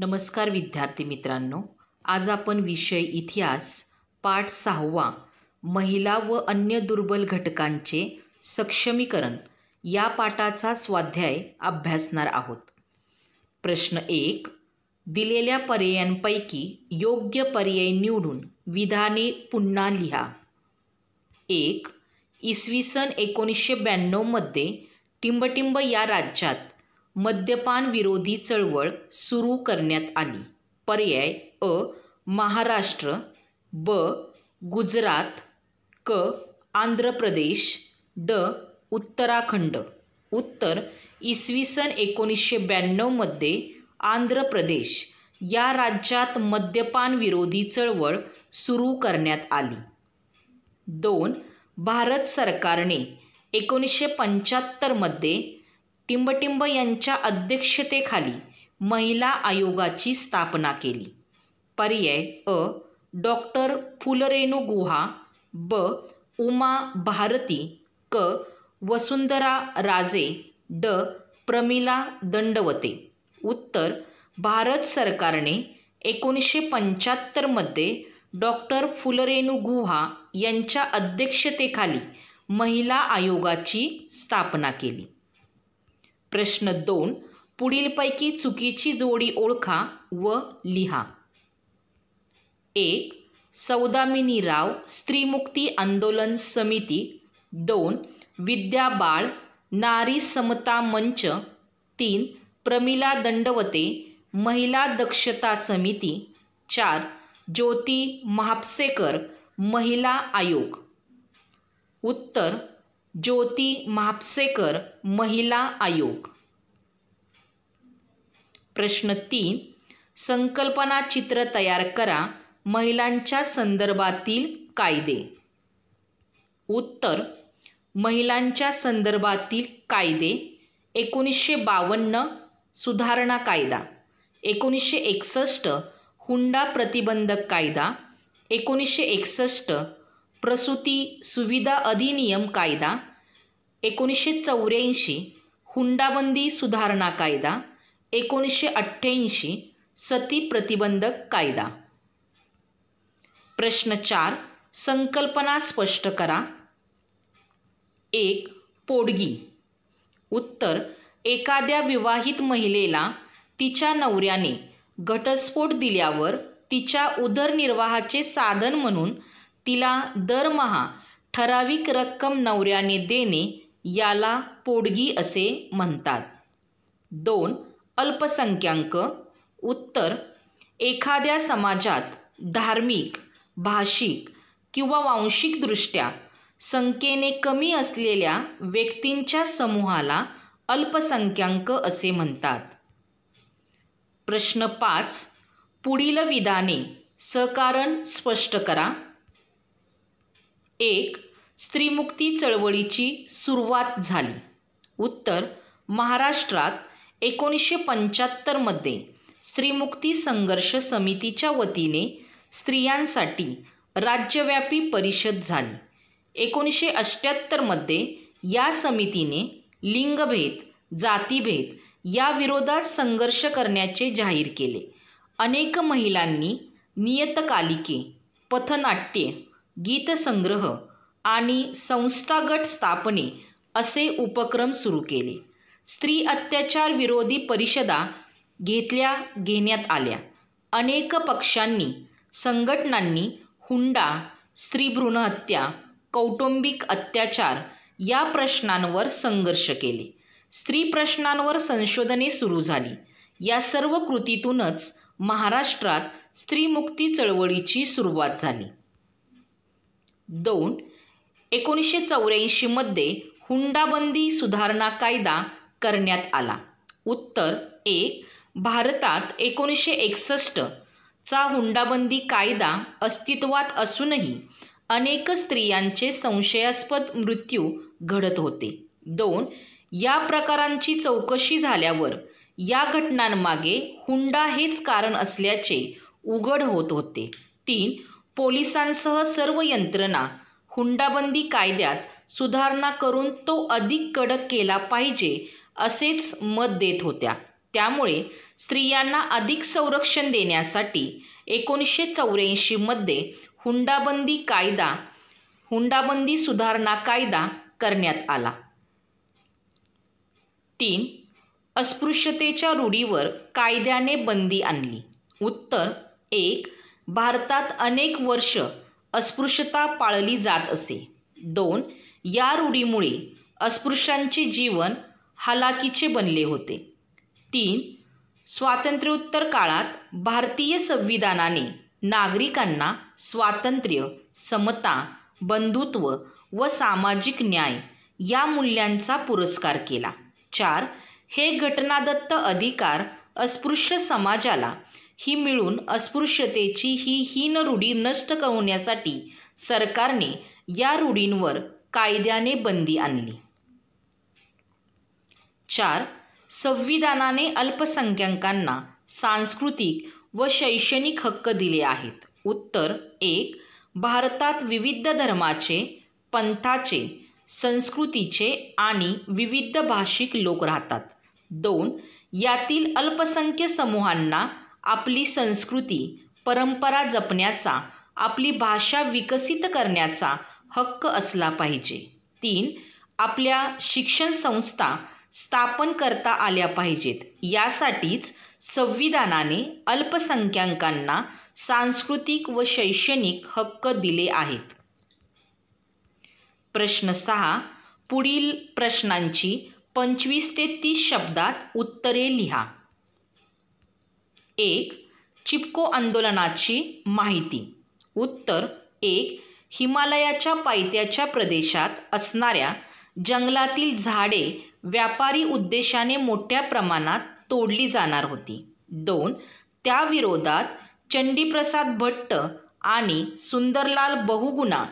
नमस्कार विद्यार्थी मित्रांनो आज आपण विषय इतिहास पाठ सहावा महिला व अन्य दुर्बल घटकांचे सक्षमीकरण या पाठाचा स्वाध्याय अभ्यासणार आहोत प्रश्न एक दिलेल्या पर्यायांपैकी योग्य पर्याय निवडून विधाने पुन्हा लिहा एक इसवी सन एकोणीसशे ब्याण्णवमध्ये टिंबटिंब या राज्यात मद्यपान विरोधी चळवळ सुरू करण्यात आली पर्याय अ महाराष्ट्र ब गुजरात क आंध्र प्रदेश ड उत्तराखंड उत्तर इसवी सन एकोणीसशे ब्याण्णवमध्ये आंध्र प्रदेश या राज्यात मद्यपान विरोधी चळवळ सुरू करण्यात आली दोन भारत सरकारने एकोणीसशे पंच्याहत्तरमध्ये टिंबटिंब यांच्या अध्यक्षतेखाली महिला आयोगाची स्थापना केली पर्याय अ डॉक्टर फुलरेणू गुहा ब उमा भारती क वसुंधरा राजे ड प्रमिला दंडवते उत्तर भारत सरकारने एकोणीसशे पंच्याहत्तरमध्ये डॉक्टर फुलरेणू गुहा यांच्या अध्यक्षतेखाली महिला आयोगाची स्थापना केली प्रश्न दोन पुढीलपैकी चुकीची जोडी ओळखा व लिहा एक सौदामिनी राव स्त्रीमुक्ती आंदोलन समिती दोन विद्या नारी समता मंच तीन प्रमिला दंडवते महिला दक्षता समिती चार ज्योती महापसेकर महिला आयोग उत्तर ज्योती म्हापसेकर महिला आयोग प्रश्न तीन संकल्पना चित्र तयार करा महिलांच्या संदर्भातील कायदे उत्तर महिलांच्या संदर्भातील कायदे एकोणीसशे बावन्न सुधारणा कायदा एकोणीसशे एकसष्ट हुंडा प्रतिबंधक कायदा एकोणीसशे एकसष्ट प्रसूती सुविधा अधिनियम कायदा एकोणीसशे चौऱ्याऐंशी हुंडाबंदी सुधारणा कायदा एकोणीसशे अठ्ठ्याऐंशी सती प्रतिबंधक कायदा प्रश्न चार संकल्पना स्पष्ट करा एक पोडगी उत्तर एखाद्या विवाहित महिलेला तिच्या नवऱ्याने घटस्फोट दिल्यावर तिच्या उदरनिर्वाहाचे साधन म्हणून तिला दरमहा ठराविक रक्कम नवऱ्याने देणे याला पोडगी असे म्हणतात दोन अल्पसंख्याक उत्तर एखाद्या समाजात धार्मिक भाषिक किंवा वांशिकदृष्ट्या संख्येने कमी असलेल्या व्यक्तींच्या समूहाला अल्पसंख्याक असे म्हणतात प्रश्न पाच पुढील विधाने सहकारण स्पष्ट करा एक स्त्रीमुक्ती चळवळीची सुरुवात झाली उत्तर महाराष्ट्रात एकोणीसशे पंच्याहत्तरमध्ये स्त्रीमुक्ती संघर्ष समितीच्या वतीने स्त्रियांसाठी राज्यव्यापी परिषद झाली एकोणीसशे अष्ट्याहत्तरमध्ये या समितीने लिंगभेद जातीभेद याविरोधात संघर्ष करण्याचे जाहीर केले अनेक महिलांनी नियतकालिके पथनाट्ये गीतसंग्रह आणि संस्थागट स्थापने असे उपक्रम सुरू केले स्त्री अत्याचार विरोधी परिषदा घेतल्या घेण्यात आल्या अनेक पक्षांनी संघटनांनी हुंडा स्त्रीभ्रूणहत्या कौटुंबिक अत्याचार या प्रश्नांवर संघर्ष केले स्त्री प्रश्नांवर संशोधने सुरू झाली या सर्व कृतीतूनच महाराष्ट्रात स्त्रीमुक्ती चळवळीची सुरुवात झाली दोन एकोणीसशे चौऱ्याऐंशीमध्ये हुंडाबंदी सुधारणा कायदा करण्यात आला उत्तर एक भारतात एकोणीसशे एकसष्टचा हुंडाबंदी कायदा अस्तित्वात असूनही अनेक स्त्रियांचे संशयास्पद मृत्यू घडत होते दोन या प्रकारांची चौकशी झाल्यावर या घटनांमागे हुंडा हेच कारण असल्याचे उघड होत होते तीन पोलिसांसह सर्व यंत्रणा हुंडाबंदी कायद्यात सुधारणा करून तो अधिक कडक केला पाहिजे असेच मत देत होत्या त्यामुळे स्त्रियांना अधिक संरक्षण देण्यासाठी एकोणीसशे चौऱ्याऐंशीमध्ये हुंडाबंदी कायदा हुंडाबंदी सुधारणा कायदा करण्यात आला तीन अस्पृश्यतेच्या रूढीवर कायद्याने बंदी आणली उत्तर एक भारतात अनेक वर्ष अस्पृश्यता पाळली जात असे दोन या रूढीमुळे अस्पृश्यांचे जीवन हालाकीचे बनले होते तीन स्वातंत्र्योत्तर काळात भारतीय संविधानाने नागरिकांना स्वातंत्र्य समता बंधुत्व व सामाजिक न्याय या मूल्यांचा पुरस्कार केला चार हे घटनादत्त अधिकार अस्पृश्य समाजाला ही मिळून अस्पृश्यतेची ही हीन रूढी नष्ट करण्यासाठी सरकारने या रूढींवर कायद्याने बंदी आणली चार संविधानाने अल्पसंख्याकांना सांस्कृतिक व शैक्षणिक हक्क दिले आहेत उत्तर एक भारतात विविध धर्माचे पंथाचे संस्कृतीचे आणि विविध भाषिक लोक राहतात दोन यातील अल्पसंख्य समूहांना आपली संस्कृती परंपरा जपण्याचा आपली भाषा विकसित करण्याचा हक्क असला पाहिजे तीन आपल्या शिक्षण संस्था स्थापन करता आल्या पाहिजेत यासाठीच संविधानाने अल्पसंख्याकांना सांस्कृतिक व शैक्षणिक हक्क दिले आहेत प्रश्न सहा पुढील प्रश्नांची पंचवीस ते तीस शब्दात उत्तरे लिहा एक चिपको आंदोलनाची माहिती उत्तर एक हिमालयाच्या पायथ्याच्या प्रदेशात असणाऱ्या जंगलातील झाडे व्यापारी उद्देशाने मोठ्या प्रमाणात तोडली जाणार होती दोन त्याविरोधात चंडीप्रसाद भट्ट आणि सुंदरलाल बहुगुणा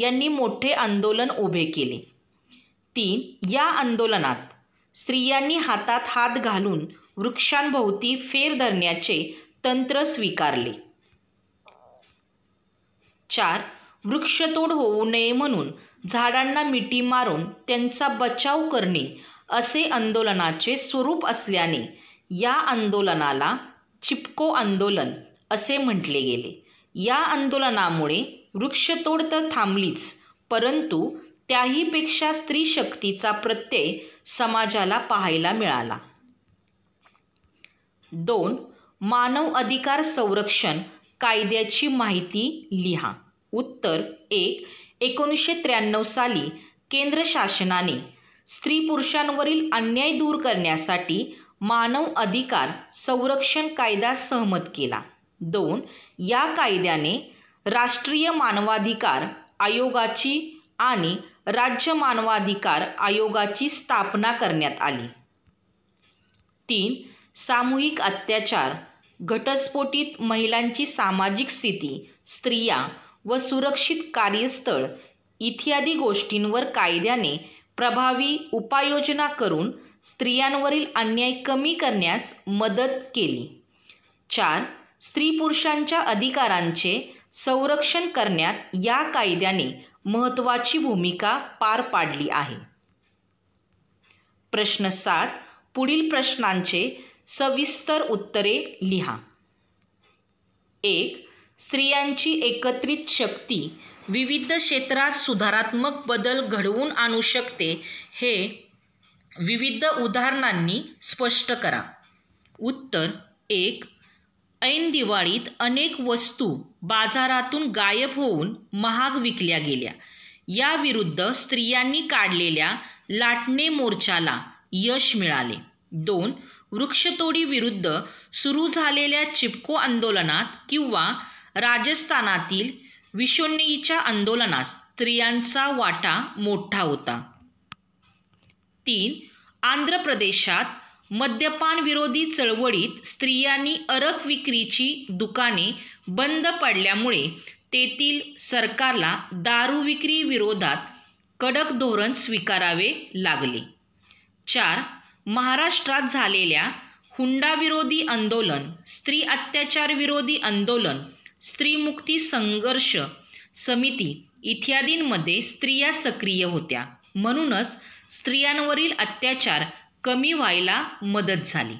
यांनी मोठे आंदोलन उभे केले तीन या आंदोलनात स्त्रियांनी हातात हात घालून वृक्षांभोवती फेर धरण्याचे तंत्र स्वीकारले चार वृक्षतोड होऊ नये म्हणून झाडांना मिठी मारून त्यांचा बचाव करणे असे आंदोलनाचे स्वरूप असल्याने या आंदोलनाला चिपको आंदोलन असे म्हटले गेले या आंदोलनामुळे वृक्षतोड तर थांबलीच परंतु त्याहीपेक्षा स्त्री शक्तीचा प्रत्यय समाजाला पाहायला मिळाला दोन मानव अधिकार संरक्षण कायद्याची माहिती लिहा उत्तर एक एकोणीसशे त्र्याण्णव साली केंद्र शासनाने स्त्री पुरुषांवरील अन्याय दूर करण्यासाठी मानव अधिकार संरक्षण कायदा सहमत केला दोन या कायद्याने राष्ट्रीय मानवाधिकार आयोगाची आणि राज्य मानवाधिकार आयोगाची स्थापना करण्यात आली तीन सामूहिक अत्याचार घटस्फोटीत महिलांची सामाजिक स्थिती स्त्रिया व सुरक्षित कार्यस्थळ इत्यादी गोष्टींवर कायद्याने प्रभावी उपाययोजना करून स्त्रियांवरील अन्याय कमी करण्यास मदत केली चार स्त्री पुरुषांच्या अधिकारांचे संरक्षण करण्यात या कायद्याने महत्त्वाची भूमिका पार पाडली आहे प्रश्न सात पुढील प्रश्नांचे सविस्तर उत्तरे लिहा एक स्त्रियांची एकत्रित शक्ती विविध क्षेत्रात सुधारात्मक बदल घडवून आणू शकते हे विविध उदाहरणांनी स्पष्ट करा उत्तर एक ऐन दिवाळीत अनेक वस्तू बाजारातून गायब होऊन महाग विकल्या गेल्या याविरुद्ध स्त्रियांनी काढलेल्या लाटणे मोर्चाला यश मिळाले दोन वृक्षतोडीविरुद्ध सुरू झालेल्या चिपको आंदोलनात किंवा राजस्थानातील विशोन्नीच्या आंदोलनात स्त्रियांचा वाटा मोठा होता तीन आंध्र प्रदेशात मद्यपान विरोधी चळवळीत स्त्रियांनी अरक विक्रीची दुकाने बंद पडल्यामुळे तेथील सरकारला दारू विक्री विरोधात कडक धोरण स्वीकारावे लागले चार महाराष्ट्रात झालेल्या हुंडाविरोधी आंदोलन स्त्री अत्याचारविरोधी आंदोलन स्त्रीमुक्ती संघर्ष समिती इत्यादींमध्ये स्त्रिया सक्रिय होत्या म्हणूनच स्त्रियांवरील अत्याचार कमी व्हायला मदत झाली